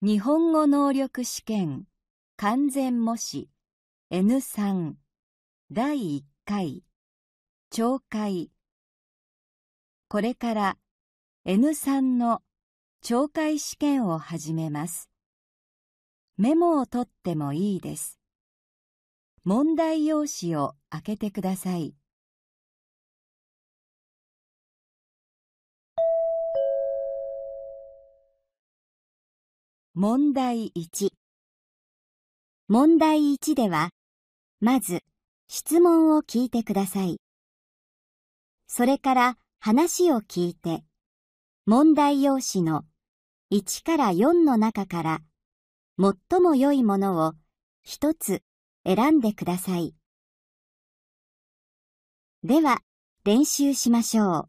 日本語能力試験完全模試 N3 第1回懲戒これから N3 の懲戒試験を始めますメモを取ってもいいです問題用紙を開けてください問題1。問題1では、まず質問を聞いてください。それから話を聞いて、問題用紙の1から4の中から最も良いものを1つ選んでください。では、練習しましょう。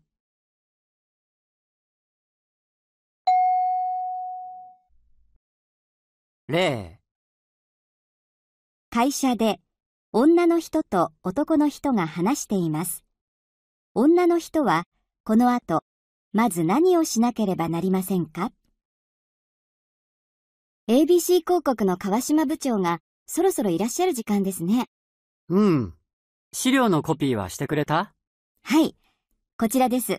例会社で女の人と男の人が話しています。女の人はこの後、まず何をしなければなりませんか ?ABC 広告の川島部長がそろそろいらっしゃる時間ですね。うん。資料のコピーはしてくれたはい。こちらです。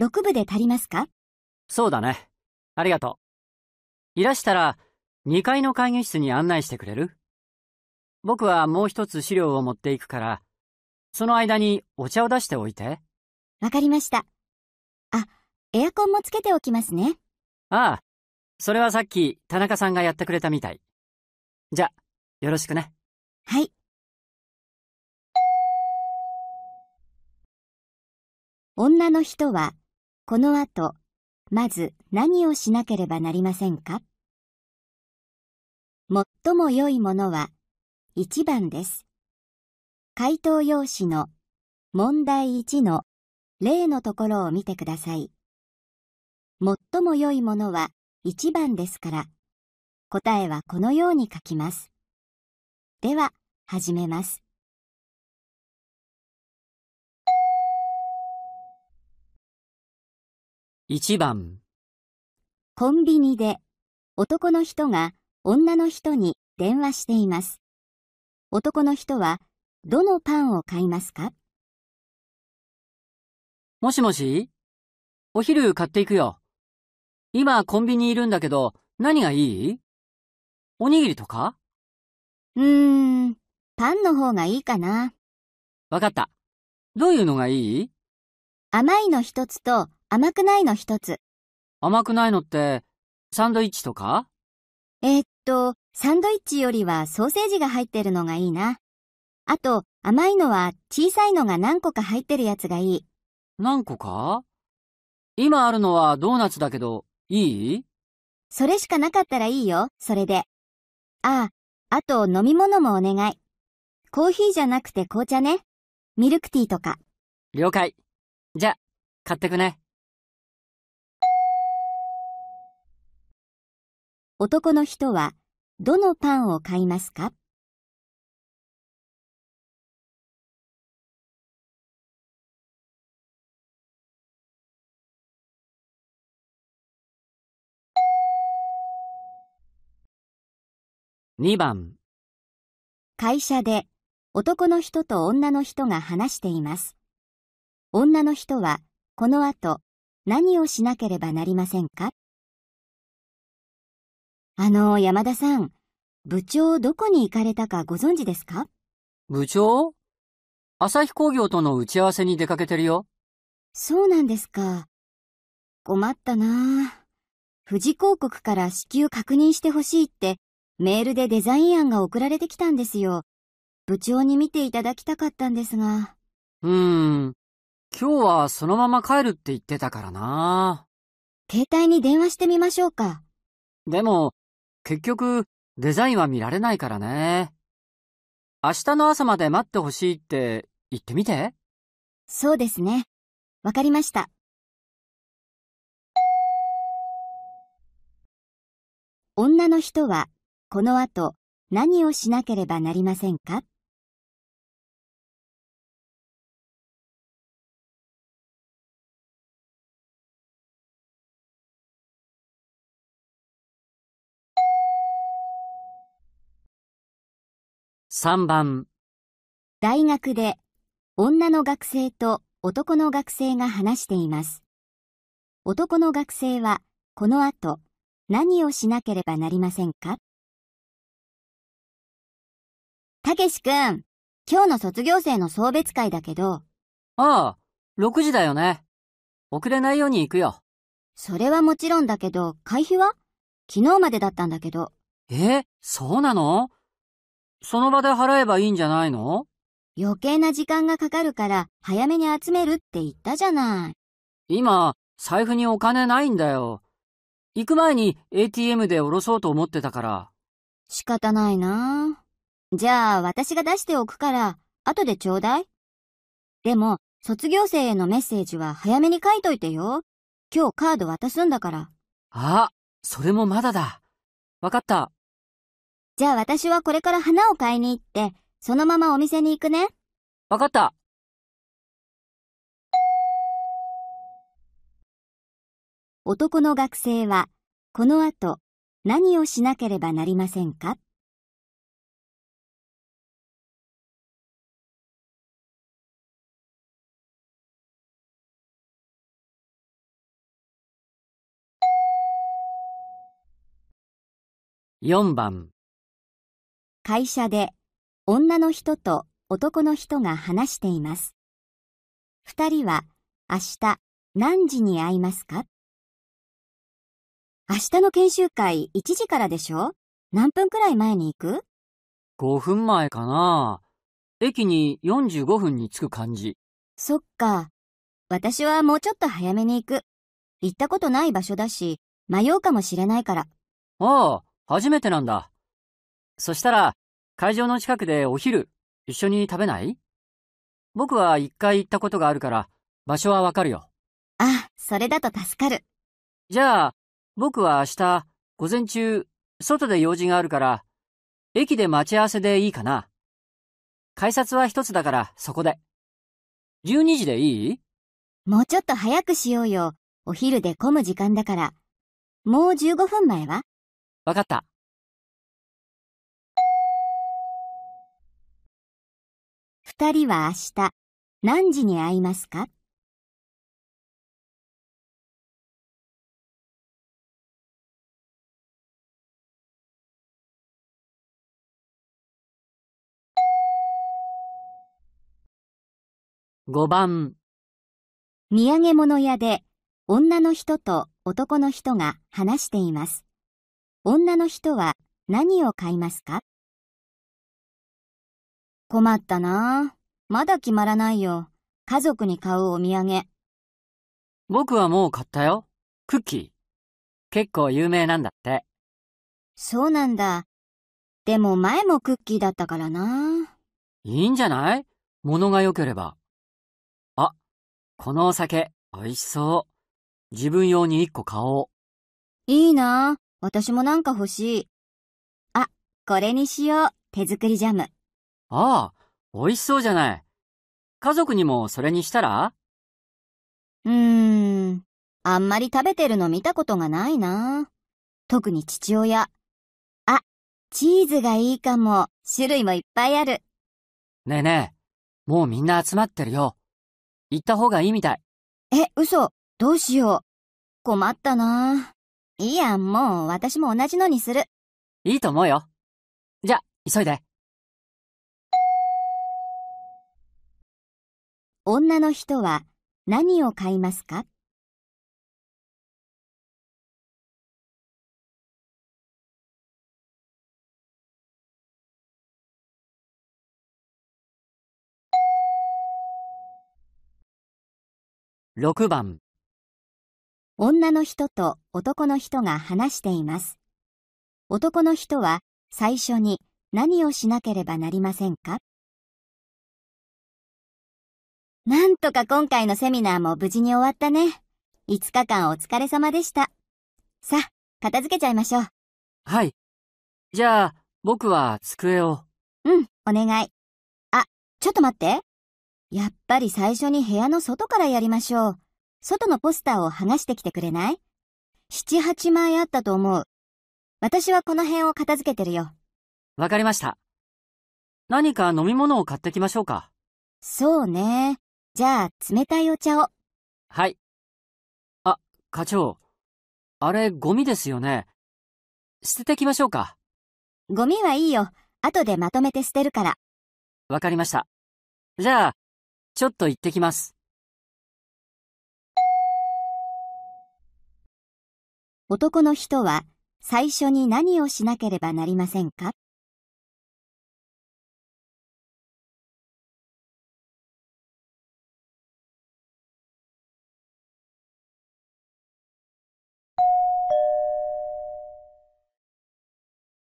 6部で足りますかそうだね。ありがとう。いらしたら、2階の会議室に案内してくれる僕はもう一つ資料を持っていくから、その間にお茶を出しておいて。わかりました。あ、エアコンもつけておきますね。ああ、それはさっき田中さんがやってくれたみたい。じゃ、よろしくね。はい。女の人は、この後、まず何をしなければなりませんか最も良いものは1番です。回答用紙の問題1の例のところを見てください。最も良いものは1番ですから、答えはこのように書きます。では、始めます。1番コンビニで男の人が女の人に電話しています。男の人は、どのパンを買いますかもしもしお昼買っていくよ。今コンビニいるんだけど、何がいいおにぎりとかうーん、パンの方がいいかな。わかった。どういうのがいい甘いの一つと甘くないの一つ。甘くないのって、サンドイッチとかえー、っと、サンドイッチよりはソーセージが入ってるのがいいな。あと、甘いのは小さいのが何個か入ってるやつがいい。何個か今あるのはドーナツだけど、いいそれしかなかったらいいよ、それで。ああ、あと飲み物もお願い。コーヒーじゃなくて紅茶ね。ミルクティーとか。了解。じゃ、買ってくね。男の人はどのパンを買いますか2番会社で男の人と女の人が話しています。女の人はこの後何をしなければなりませんかあの、山田さん、部長どこに行かれたかご存知ですか部長朝日工業との打ち合わせに出かけてるよ。そうなんですか。困ったなぁ。富士広告から支給確認してほしいってメールでデザイン案が送られてきたんですよ。部長に見ていただきたかったんですが。うーん。今日はそのまま帰るって言ってたからな。携帯に電話してみましょうか。でも、結局、デザインは見られないからね。明日の朝まで待ってほしいって言ってみて。そうですね。わかりました。女の人はこの後何をしなければなりませんか3番大学で女の学生と男の学生が話しています男の学生はこの後何をしなければなりませんかたけしくん、今日の卒業生の送別会だけど。ああ、6時だよね。遅れないように行くよ。それはもちろんだけど、会費は昨日までだったんだけど。え、そうなのその場で払えばいいんじゃないの余計な時間がかかるから早めに集めるって言ったじゃない。今、財布にお金ないんだよ。行く前に ATM で下ろそうと思ってたから。仕方ないなじゃあ私が出しておくから、後でちょうだい。でも、卒業生へのメッセージは早めに書いといてよ。今日カード渡すんだから。あ、それもまだだ。わかった。じゃあ私はこれから花を買いに行って、そのままお店に行くね。わかった。男の学生は、この後、何をしなければなりませんか4番会社で女の人と男の人が話しています。二人は明日何時に会いますか明日の研修会1時からでしょ何分くらい前に行く ?5 分前かな。駅に45分に着く感じ。そっか。私はもうちょっと早めに行く。行ったことない場所だし、迷うかもしれないから。ああ、初めてなんだ。そしたら、会場の近くでお昼、一緒に食べない僕は一回行ったことがあるから、場所はわかるよ。あ、それだと助かる。じゃあ、僕は明日、午前中、外で用事があるから、駅で待ち合わせでいいかな。改札は一つだから、そこで。12時でいいもうちょっと早くしようよ。お昼で混む時間だから。もう15分前はわかった。二人は明日何時に会いますか5番土産物屋で女の人と男の人が話しています。女の人は何を買いますか困ったなまだ決まらないよ。家族に買うお土産。僕はもう買ったよ。クッキー。結構有名なんだって。そうなんだ。でも前もクッキーだったからな。いいんじゃない物が良ければ。あ、このお酒、美味しそう。自分用に一個買おう。いいな。私もなんか欲しい。あ、これにしよう。手作りジャム。ああ、美味しそうじゃない。家族にもそれにしたらうーん、あんまり食べてるの見たことがないな。特に父親。あ、チーズがいいかも。種類もいっぱいある。ねえねえ、もうみんな集まってるよ。行った方がいいみたい。え、嘘。どうしよう。困ったな。いいや、もう私も同じのにする。いいと思うよ。じゃ、急いで。女の人は何を買いますか6番女の人と男の人が話しています。男の人は最初に何をしなければなりませんかなんとか今回のセミナーも無事に終わったね。5日間お疲れ様でした。さあ、片付けちゃいましょう。はい。じゃあ、僕は机を。うん、お願い。あ、ちょっと待って。やっぱり最初に部屋の外からやりましょう。外のポスターを剥がしてきてくれない七八枚あったと思う。私はこの辺を片付けてるよ。わかりました。何か飲み物を買ってきましょうか。そうね。じゃあ、冷たいお茶を。はい。あ、課長。あれ、ゴミですよね。捨ててきましょうか。ゴミはいいよ。後でまとめて捨てるから。わかりました。じゃあ、ちょっと行ってきます。男の人は最初に何をしなければなりませんか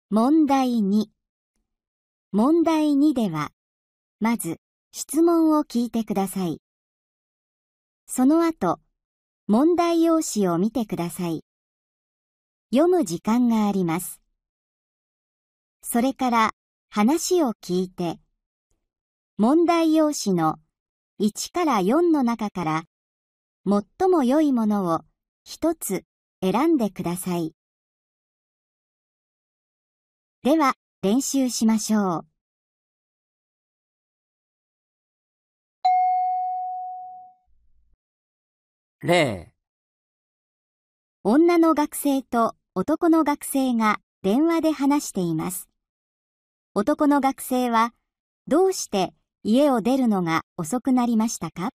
問題2。問題2では、まず質問を聞いてください。その後、問題用紙を見てください。読む時間があります。それから話を聞いて、問題用紙の1から4の中から、最も良いものを1つ選んでください。では、練習しましょう。例女の学生と男の学生が電話で話しています。男の学生は、どうして家を出るのが遅くなりましたか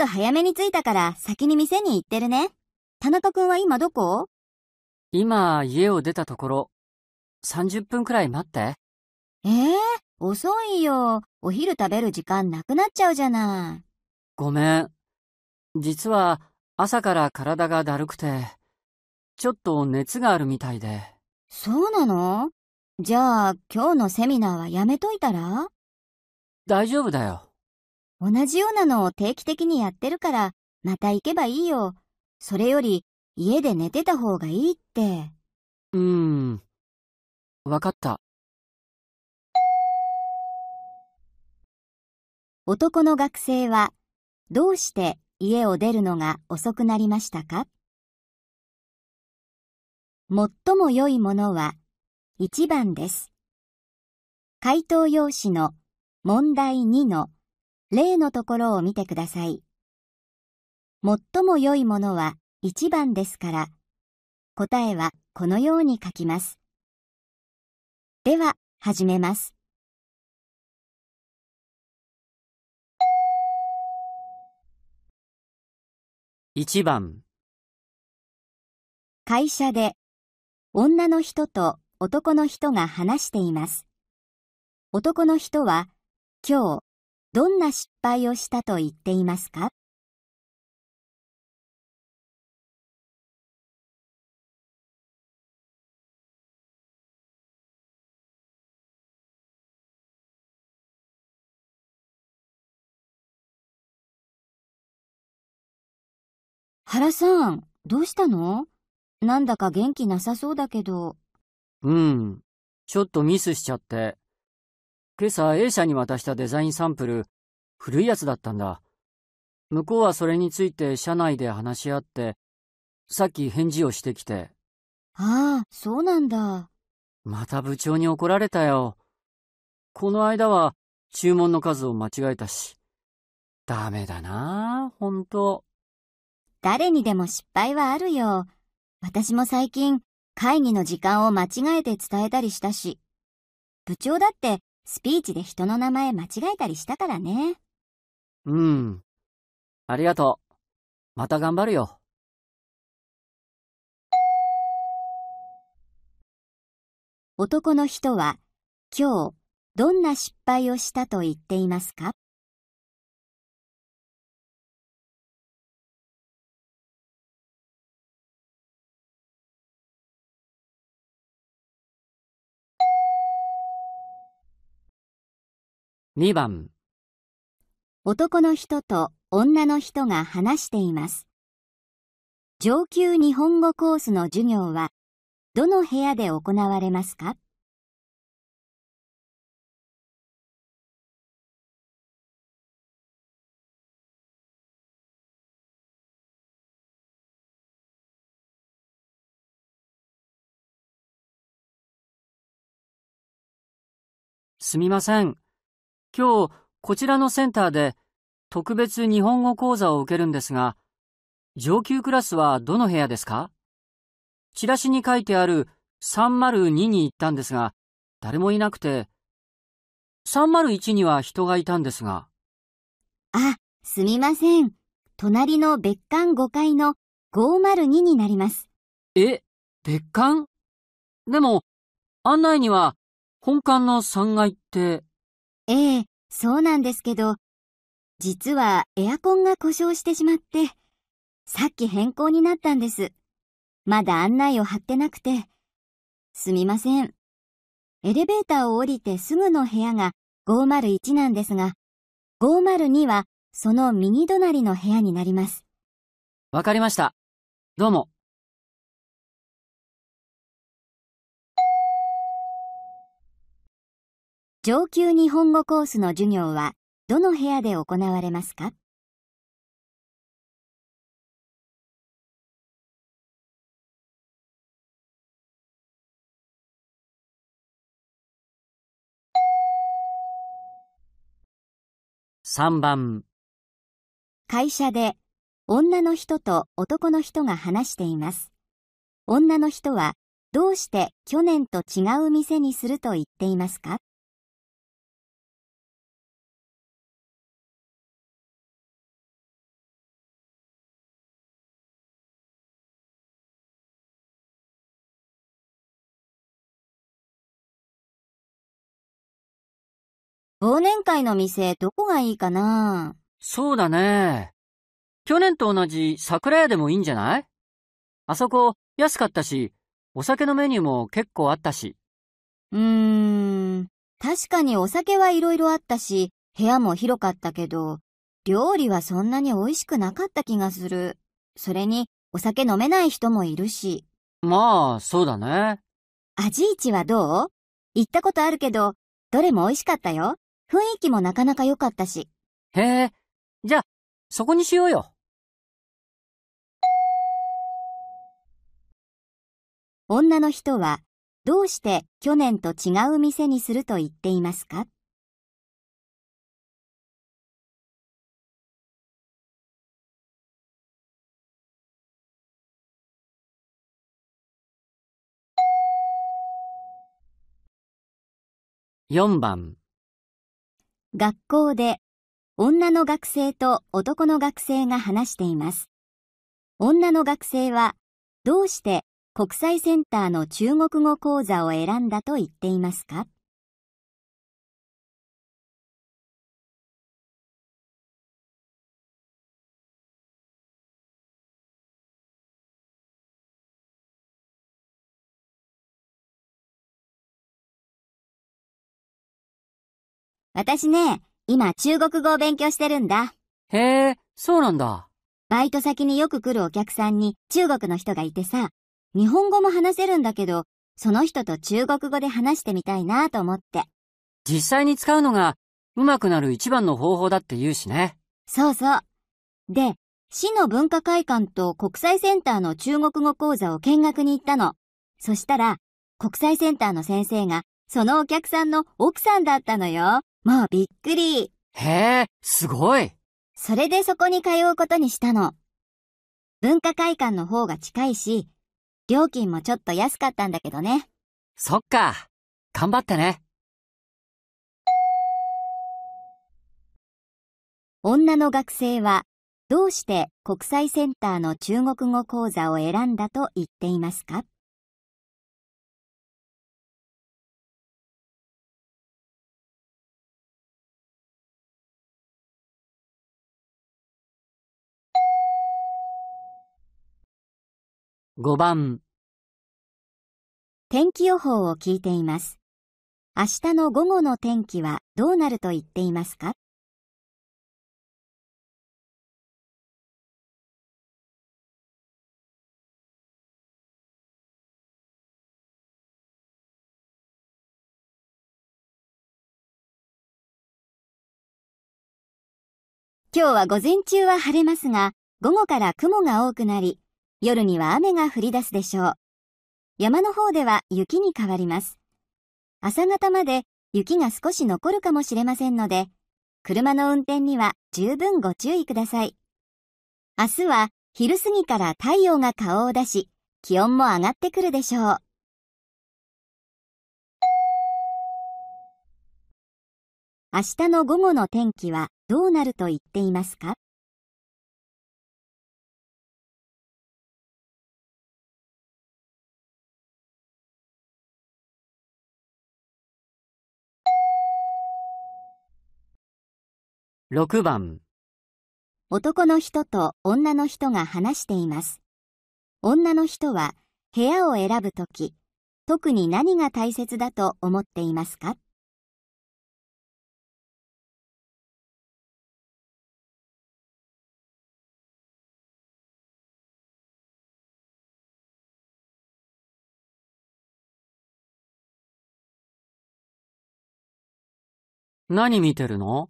と早めに着いたから先に店に行ってるね。田中くんは今どこ今、家を出たところ。30分くらい待って。ええー、遅いよ。お昼食べる時間なくなっちゃうじゃない。ごめん。実は、朝から体がだるくて、ちょっと熱があるみたいで。そうなのじゃあ、今日のセミナーはやめといたら大丈夫だよ。同じようなのを定期的にやってるから、また行けばいいよ。それより、家で寝てた方がいいって。うーん。わかった。男の学生は、どうして家を出るのが遅くなりましたか最も良いものは、1番です。回答用紙の問題2の例のところを見てください。最も良いものは1番ですから、答えはこのように書きます。では、始めます。1番会社で女の人と男の人が話しています。男の人は今日どんな失敗をしたと言っていますか原さん、どうしたのなんだか元気なさそうだけど。うん、ちょっとミスしちゃって。今朝 A 社に渡したデザインサンプル、古いやつだったんだ。向こうはそれについて社内で話し合って、さっき返事をしてきて。ああ、そうなんだ。また部長に怒られたよ。この間は注文の数を間違えたし。ダメだな本ほんと。誰にでも失敗はあるよ。私も最近、会議の時間を間違えて伝えたりしたし。部長だってスピーチで人の名前間違えたりしたからね。うん。ありがとう。また頑張るよ。男の人は今日どんな失敗をしたと言っていますか2番男の人と女の人が話しています。上級日本語コースの授業はどの部屋で行われますかすみません。今日、こちらのセンターで特別日本語講座を受けるんですが、上級クラスはどの部屋ですかチラシに書いてある302に行ったんですが、誰もいなくて、301には人がいたんですが。あ、すみません。隣の別館5階の502になります。え、別館でも、案内には本館の3階って。ええ、そうなんですけど、実はエアコンが故障してしまって、さっき変更になったんです。まだ案内を貼ってなくて。すみません。エレベーターを降りてすぐの部屋が501なんですが、502はその右隣の部屋になります。わかりました。どうも。上級日本語コースの授業はどの部屋で行われますか3番会社で女の人と男の人が話しています女の人はどうして去年と違う店にすると言っていますか忘年会の店どこがいいかなそうだね。去年と同じ桜屋でもいいんじゃないあそこ安かったし、お酒のメニューも結構あったし。うーん、確かにお酒はいろいろあったし、部屋も広かったけど、料理はそんなに美味しくなかった気がする。それに、お酒飲めない人もいるし。まあ、そうだね。味市はどう行ったことあるけど、どれも美味しかったよ。雰囲気もなかなか良かったし。へえ、じゃあ、そこにしようよ。女の人は、どうして去年と違う店にすると言っていますか4番学校で女の学生と男の学生が話しています。女の学生はどうして国際センターの中国語講座を選んだと言っていますか私ね、今中国語を勉強してるんだ。へえ、そうなんだ。バイト先によく来るお客さんに中国の人がいてさ、日本語も話せるんだけど、その人と中国語で話してみたいなと思って。実際に使うのが上手くなる一番の方法だって言うしね。そうそう。で、市の文化会館と国際センターの中国語講座を見学に行ったの。そしたら、国際センターの先生が、そのお客さんの奥さんだったのよ。もうびっくり。へえ、すごい。それでそこに通うことにしたの。文化会館の方が近いし、料金もちょっと安かったんだけどね。そっか。頑張ってね。女の学生はどうして国際センターの中国語講座を選んだと言っていますか5番天気予報を聞いています。明日の午後の天気はどうなると言っていますか今日は午前中は晴れますが、午後から雲が多くなり、夜には雨が降り出すでしょう。山の方では雪に変わります。朝方まで雪が少し残るかもしれませんので、車の運転には十分ご注意ください。明日は昼過ぎから太陽が顔を出し、気温も上がってくるでしょう。明日の午後の天気はどうなると言っていますか6番男の人と女の人が話しています。女の人は部屋を選ぶとき、特に何が大切だと思っていますか何見てるの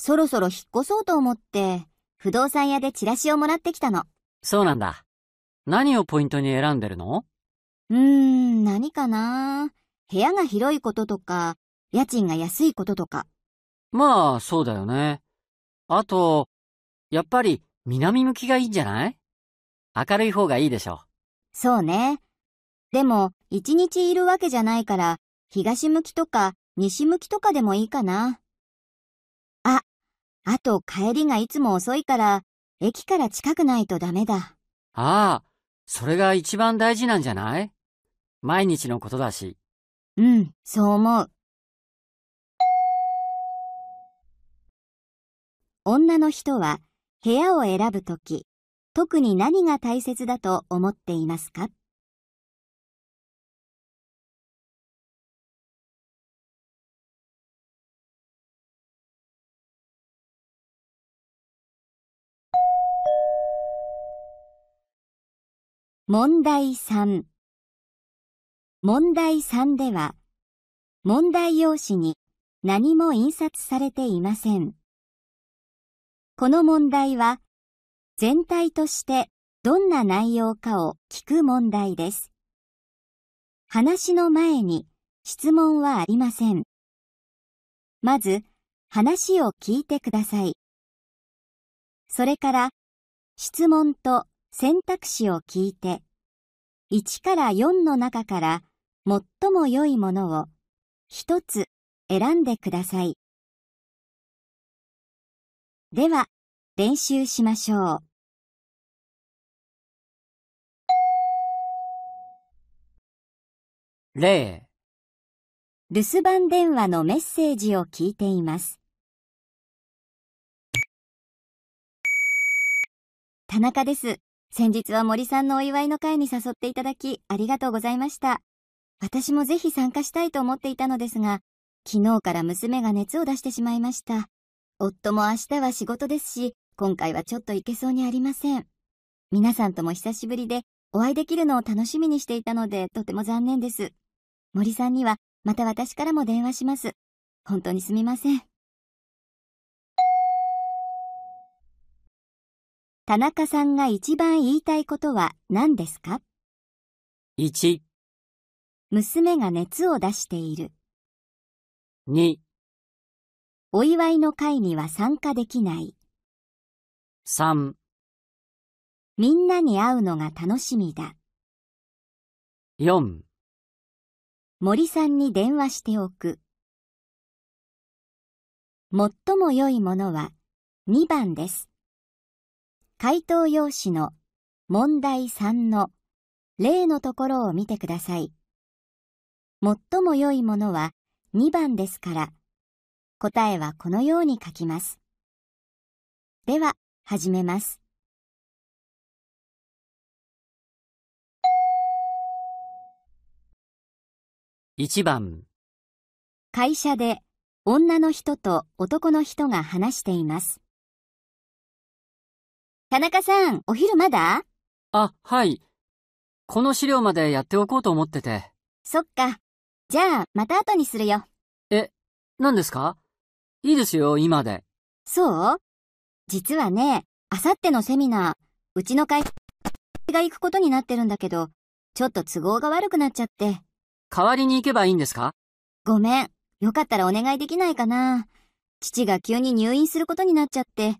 そろそろ引っ越そうと思って、不動産屋でチラシをもらってきたの。そうなんだ。何をポイントに選んでるのうーん、何かな部屋が広いこととか、家賃が安いこととか。まあ、そうだよね。あと、やっぱり南向きがいいんじゃない明るい方がいいでしょ。そうね。でも、一日いるわけじゃないから、東向きとか西向きとかでもいいかな。あと帰りがいつも遅いから、駅から近くないとダメだ。ああ、それが一番大事なんじゃない毎日のことだし。うん、そう思う。女の人は部屋を選ぶとき、特に何が大切だと思っていますか問題3問題3では問題用紙に何も印刷されていません。この問題は全体としてどんな内容かを聞く問題です。話の前に質問はありません。まず話を聞いてください。それから質問と選択肢を聞いて、1から4の中から最も良いものを1つ選んでください。では、練習しましょう。0留守番電話のメッセージを聞いています。田中です。先日は森さんのお祝いの会に誘っていただき、ありがとうございました。私もぜひ参加したいと思っていたのですが、昨日から娘が熱を出してしまいました。夫も明日は仕事ですし、今回はちょっと行けそうにありません。皆さんとも久しぶりで、お会いできるのを楽しみにしていたので、とても残念です。森さんには、また私からも電話します。本当にすみません。田中さんが一番言いたいことは何ですか ?1、娘が熱を出している。2、お祝いの会には参加できない。3、みんなに会うのが楽しみだ。4、森さんに電話しておく。最も良いものは2番です。回答用紙の問題3の例のところを見てください。最も良いものは2番ですから、答えはこのように書きます。では、始めます。1番会社で女の人と男の人が話しています。田中さん、お昼まだあ、はい。この資料までやっておこうと思ってて。そっか。じゃあ、また後にするよ。え、何ですかいいですよ、今で。そう実はね、あさってのセミナー、うちの会社が行くことになってるんだけど、ちょっと都合が悪くなっちゃって。代わりに行けばいいんですかごめん。よかったらお願いできないかな。父が急に入院することになっちゃって。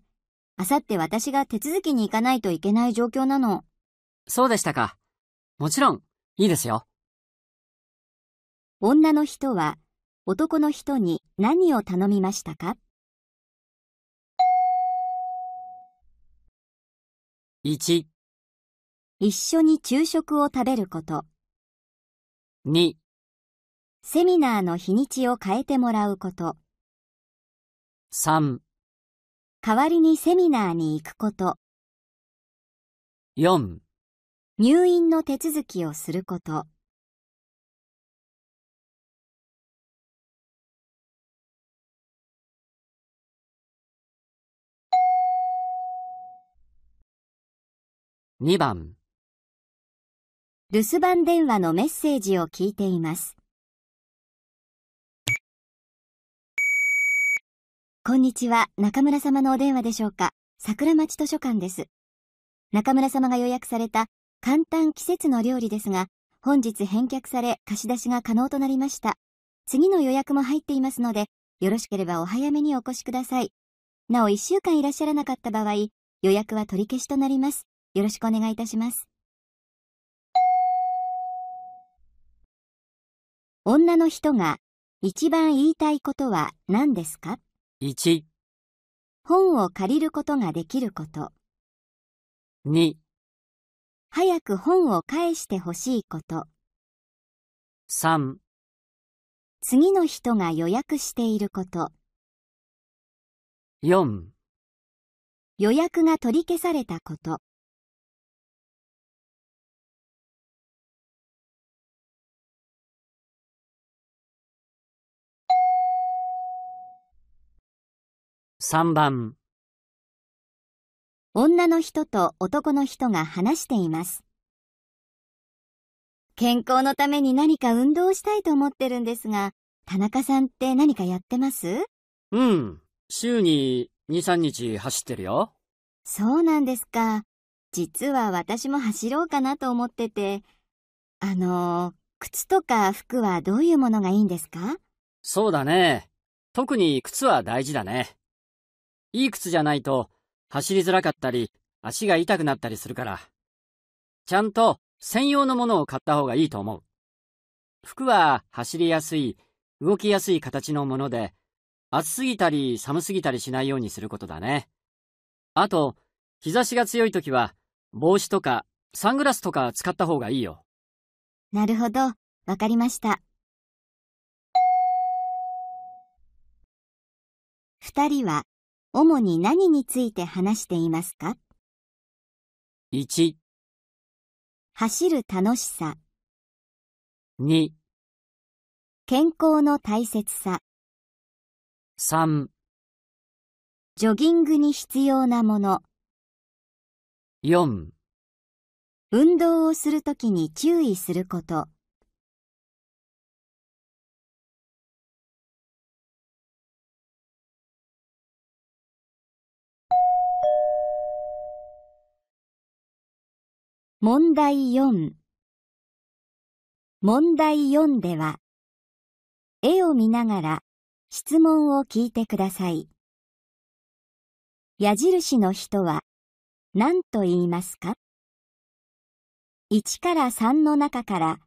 あさって私が手続きに行かないといけない状況なの。そうでしたか。もちろん、いいですよ。女の人は男の人に何を頼みましたか ?1 一緒に昼食を食べること2セミナーの日にちを変えてもらうこと3代わりにセミナーに行くこと。4入院の手続きをすること。2番留守番電話のメッセージを聞いています。こんにちは、中村様のお電話でしょうか。桜町図書館です。中村様が予約された簡単季節の料理ですが、本日返却され貸し出しが可能となりました。次の予約も入っていますので、よろしければお早めにお越しください。なお1週間いらっしゃらなかった場合、予約は取り消しとなります。よろしくお願いいたします。女の人が一番言いたいことは何ですか1本を借りることができること2早く本を返してほしいこと3次の人が予約していること4予約が取り消されたこと3番女の人と男の人が話しています。健康のために何か運動したいと思ってるんですが、田中さんって何かやってますうん。週に2、3日走ってるよ。そうなんですか。実は私も走ろうかなと思ってて、あの、靴とか服はどういうものがいいんですかそうだね。特に靴は大事だね。いい靴じゃないと、走りづらかったり、足が痛くなったりするから。ちゃんと専用のものを買った方がいいと思う。服は走りやすい、動きやすい形のもので、暑すぎたり寒すぎたりしないようにすることだね。あと、日差しが強い時は、帽子とかサングラスとか使った方がいいよ。なるほど、わかりました。二人は主に何について話していますか ?1、走る楽しさ、2、健康の大切さ、3、ジョギングに必要なもの、4運動をするときに注意すること。問題4問題4では絵を見ながら質問を聞いてください。矢印の人は何と言いますか ?1 から3の中から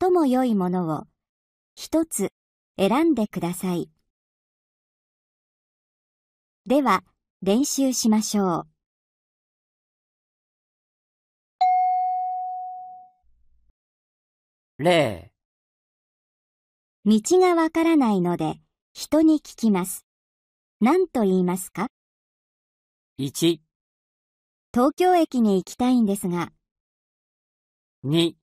最も良いものを一つ選んでください。では練習しましょう。例道がわからないので、人に聞きます。何と言いますか ?1、東京駅に行きたいんですが、2、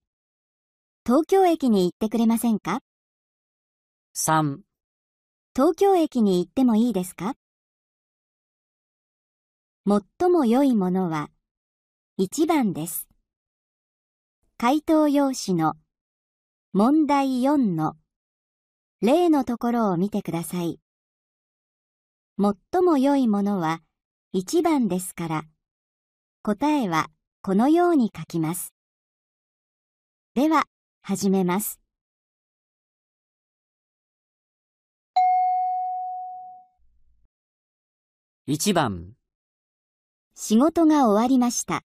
東京駅に行ってくれませんか3、東京駅に行ってもいいですか最も良いものは、1番です。回答用紙の問題4の例のところを見てください。最も良いものは1番ですから、答えはこのように書きます。では、始めます。1番仕事が終わりました。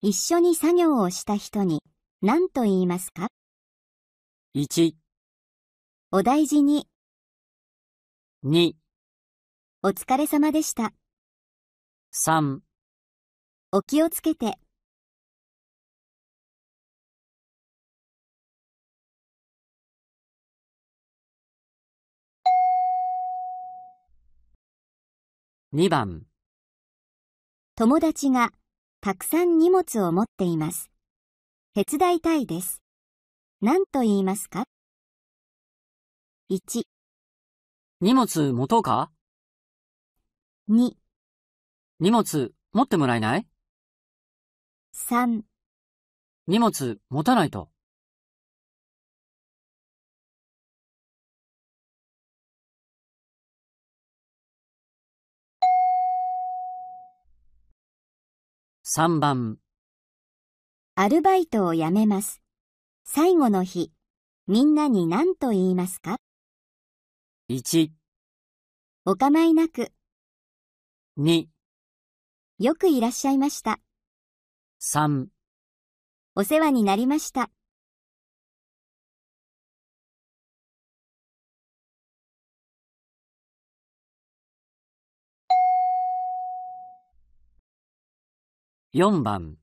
一緒に作業をした人に何と言いますか1お大事に2お疲れ様でした3お気をつけて2番友達がたくさん荷物を持っています手伝いたいです何と言いますか ?1、荷物持とうか2、荷物持ってもらえない3、荷物持たないと。3番アルバイトを辞めます。最後の日、みんなに何と言いますか ?1、お構いなく。2、よくいらっしゃいました。3、お世話になりました。4番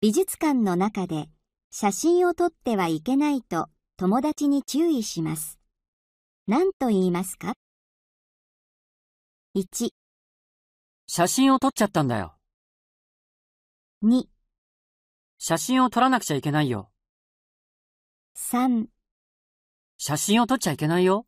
美術館の中で写真を撮ってはいけないと友達に注意します。何と言いますか ?1 写真を撮っちゃったんだよ。2写真を撮らなくちゃいけないよ。3写真を撮っちゃいけないよ。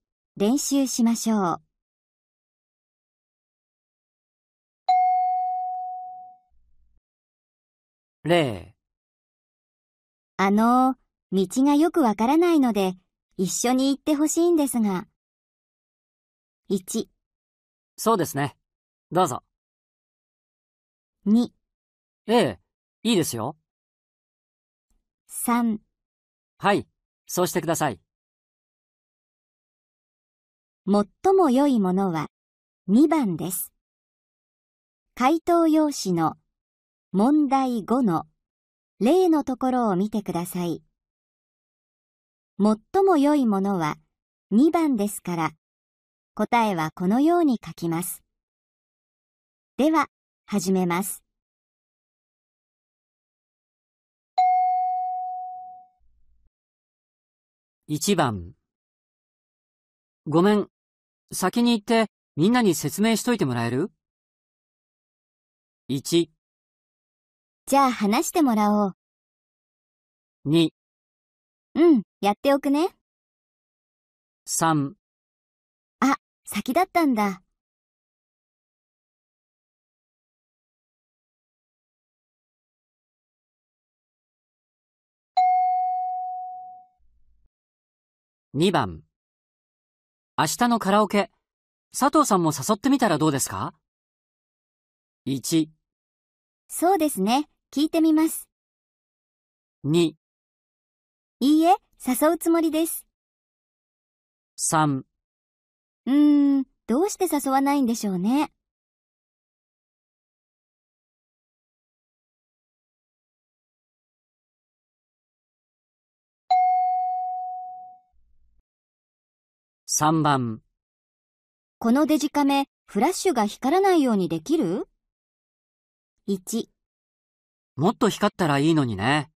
練習しましょう。例あの、道がよくわからないので、一緒に行ってほしいんですが。1、そうですね。どうぞ。2、ええ、いいですよ。3、はい、そうしてください。最も良いものは2番です。回答用紙の問題5の例のところを見てください。最も良いものは2番ですから、答えはこのように書きます。では、始めます。1番ごめん。先に行ってみんなに説明しといてもらえる ?1、じゃあ話してもらおう。2、うん、やっておくね。3、先だったんだ。2番。明日のカラオケ、佐藤さんも誘ってみたらどうですか ?1、そうですね、聞いてみます。2、いいえ、誘うつもりです。3、うーん、どうして誘わないんでしょうね。3番このデジカメ、フラッシュが光らないようにできる ?1、もっと光ったらいいのにね。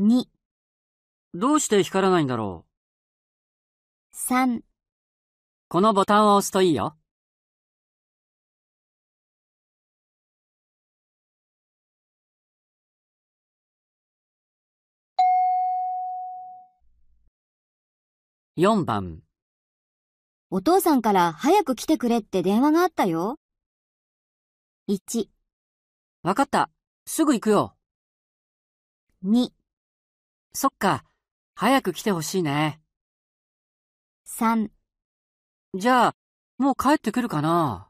2、どうして光らないんだろう3、このボタンを押すといいよ。4番お父さんから早く来てくれって電話があったよ。1わかった。すぐ行くよ。2そっか。早く来てほしいね。3じゃあ、もう帰ってくるかな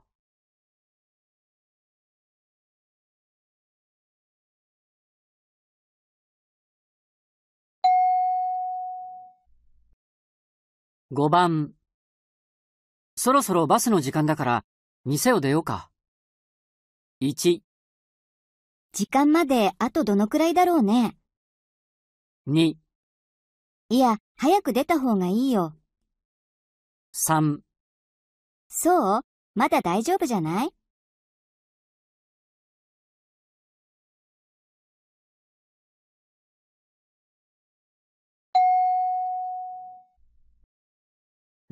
5番。そろそろバスの時間だから、店を出ようか。1。時間まであとどのくらいだろうね。2。いや、早く出た方がいいよ。3。そうまだ大丈夫じゃない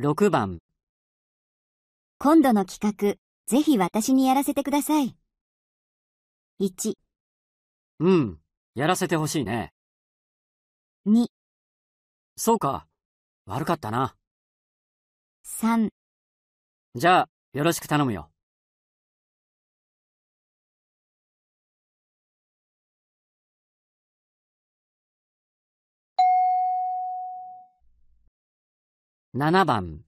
6番今度の企画、ぜひ私にやらせてください。1、うん、やらせてほしいね。2、そうか、悪かったな。3。じゃあ、よろしく頼むよ。7番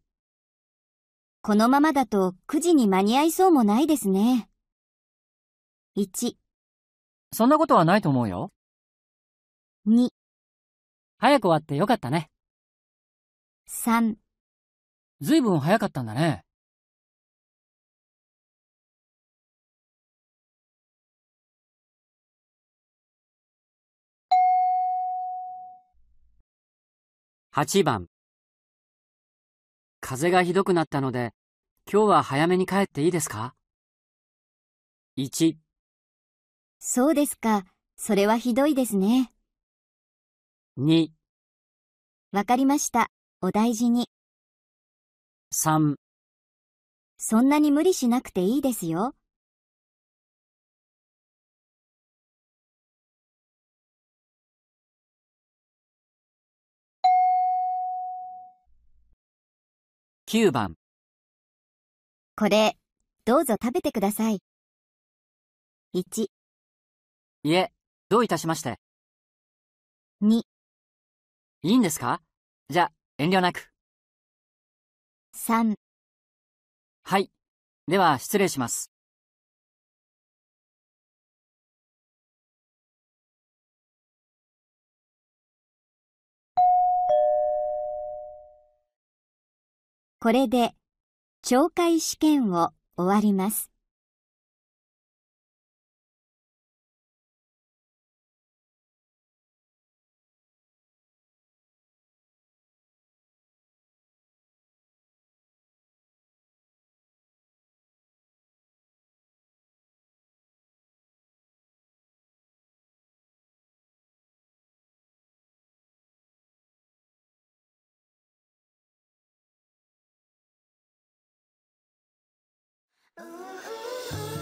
このままだと9時に間に合いそうもないですね。1そんなことはないと思うよ。2早く終わってよかったね。3ずいぶん早かったんだね。8番風がひどくなったので、今日は早めに帰っていいですか ?1、そうですか。それはひどいですね。2、わかりました。お大事に。3、そんなに無理しなくていいですよ。9番これ、どうぞ食べてください。1、いえ、どういたしまして。2、いいんですかじゃ、遠慮なく。3。はい。では、失礼します。これで懲戒試験を終わります。Ooh.